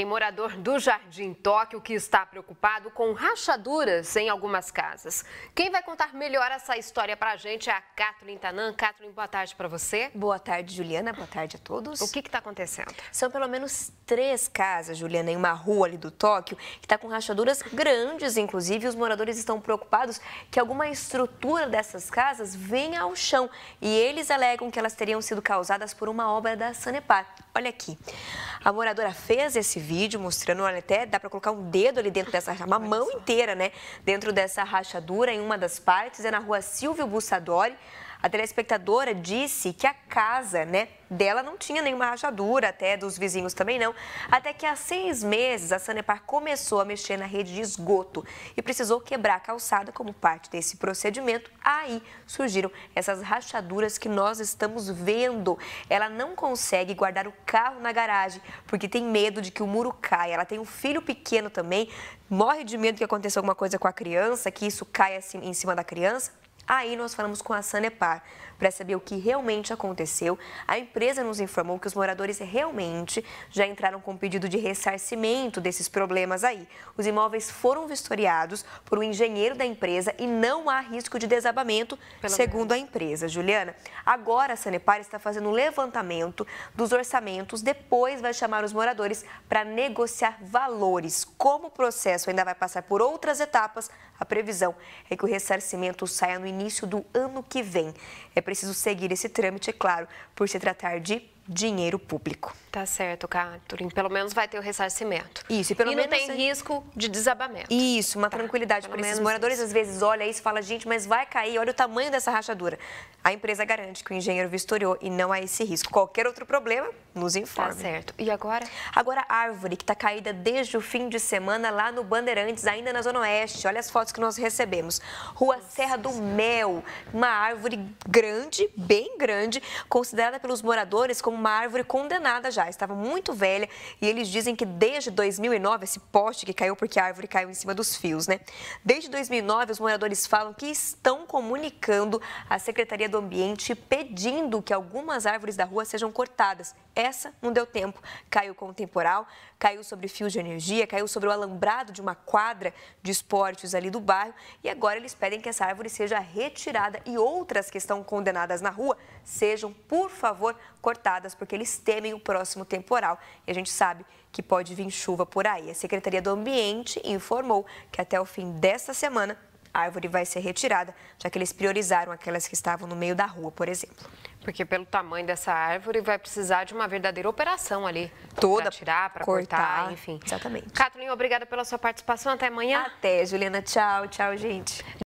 Tem morador do Jardim Tóquio que está preocupado com rachaduras em algumas casas. Quem vai contar melhor essa história para a gente é a Kathleen Tanan. Kathleen, boa tarde para você. Boa tarde, Juliana. Boa tarde a todos. O que está acontecendo? São pelo menos três casas, Juliana, em uma rua ali do Tóquio, que está com rachaduras grandes, inclusive, os moradores estão preocupados que alguma estrutura dessas casas venha ao chão. E eles alegam que elas teriam sido causadas por uma obra da Sanepar. Olha aqui. A moradora fez esse vídeo mostrando, olha, até dá para colocar um dedo ali dentro dessa, uma mão inteira, né? Dentro dessa rachadura, em uma das partes, é na rua Silvio Bussadori. A telespectadora disse que a casa, né, dela não tinha nenhuma rachadura, até dos vizinhos também não, até que há seis meses a Sanepar começou a mexer na rede de esgoto e precisou quebrar a calçada como parte desse procedimento. Aí surgiram essas rachaduras que nós estamos vendo. Ela não consegue guardar o carro na garagem porque tem medo de que o muro caia. Ela tem um filho pequeno também, morre de medo que aconteça alguma coisa com a criança, que isso caia assim em cima da criança. Aí nós falamos com a Sanepar para saber o que realmente aconteceu. A empresa nos informou que os moradores realmente já entraram com pedido de ressarcimento desses problemas aí. Os imóveis foram vistoriados por um engenheiro da empresa e não há risco de desabamento, Pelo segundo menos. a empresa. Juliana, agora a Sanepar está fazendo um levantamento dos orçamentos, depois vai chamar os moradores para negociar valores. Como o processo ainda vai passar por outras etapas, a previsão é que o ressarcimento saia no início início do ano que vem. É preciso seguir esse trâmite, é claro, por se tratar de dinheiro público. Tá certo, Catherine. Pelo menos vai ter o ressarcimento. Isso, e pelo e menos. não tem é- risco de desabamento. Isso, uma tá. tranquilidade para esses moradores. Isso. Às vezes olha isso e fala, gente, mas vai cair, olha o tamanho dessa rachadura. A empresa garante que o engenheiro vistoriou e não há esse risco. Qualquer outro problema, nos informa. Tá certo. E agora? Agora, a árvore que está caída desde o fim de semana lá no Bandeirantes, ainda na Zona Oeste. Olha as fotos que nós recebemos. Rua Nossa. Serra do Mel, uma árvore grande, bem grande, considerada pelos moradores como uma árvore condenada já, estava muito velha e eles dizem que desde 2009, esse poste que caiu porque a árvore caiu em cima dos fios, né? Desde 2009, os moradores falam que estão comunicando à Secretaria do Ambiente pedindo que algumas árvores da rua sejam cortadas. Essa não deu tempo, caiu com o temporal, caiu sobre fios de energia, caiu sobre o alambrado de uma quadra de esportes ali do bairro e agora eles pedem que essa árvore seja retirada e outras que estão condenadas na rua sejam, por favor, cortadas porque eles temem o próximo temporal. E a gente sabe que pode vir chuva por aí. A Secretaria do Ambiente informou que até o fim desta semana a árvore vai ser retirada, já que eles priorizaram aquelas que estavam no meio da rua, por exemplo. Porque pelo tamanho dessa árvore vai precisar de uma verdadeira operação ali. Toda. Para tirar, para cortar, cortar, enfim. Exatamente. Kathleen, obrigada pela sua participação. Até amanhã. Até, Juliana. Tchau, tchau, gente.